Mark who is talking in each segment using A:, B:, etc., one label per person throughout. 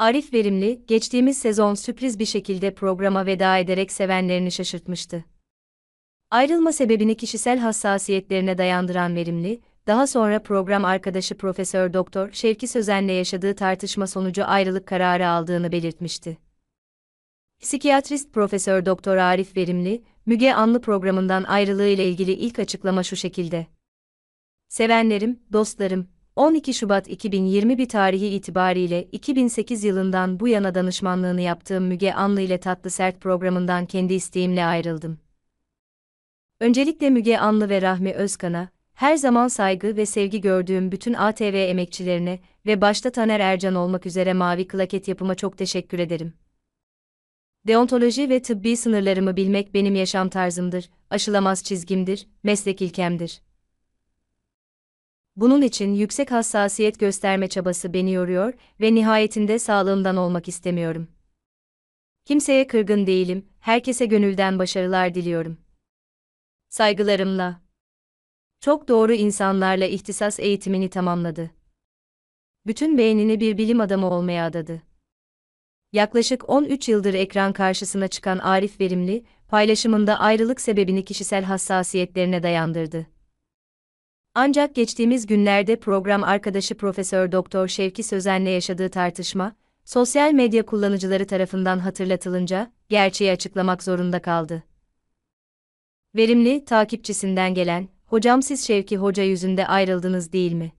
A: Arif Verimli, geçtiğimiz sezon sürpriz bir şekilde programa veda ederek sevenlerini şaşırtmıştı. Ayrılma sebebini kişisel hassasiyetlerine dayandıran Verimli, daha sonra program arkadaşı Profesör Doktor Şevki Sözen'le yaşadığı tartışma sonucu ayrılık kararı aldığını belirtmişti. Psikiyatrist Profesör Doktor Arif Verimli, Müge Anlı programından ayrılığı ile ilgili ilk açıklama şu şekilde. Sevenlerim, dostlarım, 12 Şubat 2021 tarihi itibariyle 2008 yılından bu yana danışmanlığını yaptığım Müge Anlı ile Tatlı Sert programından kendi isteğimle ayrıldım. Öncelikle Müge Anlı ve Rahmi Özkan'a, her zaman saygı ve sevgi gördüğüm bütün ATV emekçilerine ve başta Taner Ercan olmak üzere Mavi Klaket yapıma çok teşekkür ederim. Deontoloji ve tıbbi sınırlarımı bilmek benim yaşam tarzımdır, aşılamaz çizgimdir, meslek ilkemdir. Bunun için yüksek hassasiyet gösterme çabası beni yoruyor ve nihayetinde sağlığımdan olmak istemiyorum. Kimseye kırgın değilim, herkese gönülden başarılar diliyorum. Saygılarımla. Çok doğru insanlarla ihtisas eğitimini tamamladı. Bütün beynini bir bilim adamı olmaya adadı. Yaklaşık 13 yıldır ekran karşısına çıkan Arif Verimli, paylaşımında ayrılık sebebini kişisel hassasiyetlerine dayandırdı. Ancak geçtiğimiz günlerde program arkadaşı Profesör Doktor Şevki Sözen'le yaşadığı tartışma, sosyal medya kullanıcıları tarafından hatırlatılınca gerçeği açıklamak zorunda kaldı. Verimli takipçisinden gelen, "Hocam siz Şevki Hoca yüzünde ayrıldınız değil mi?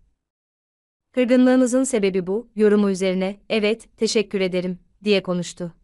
A: Kırgınlığınızın sebebi bu." yorumu üzerine "Evet, teşekkür ederim." diye konuştu.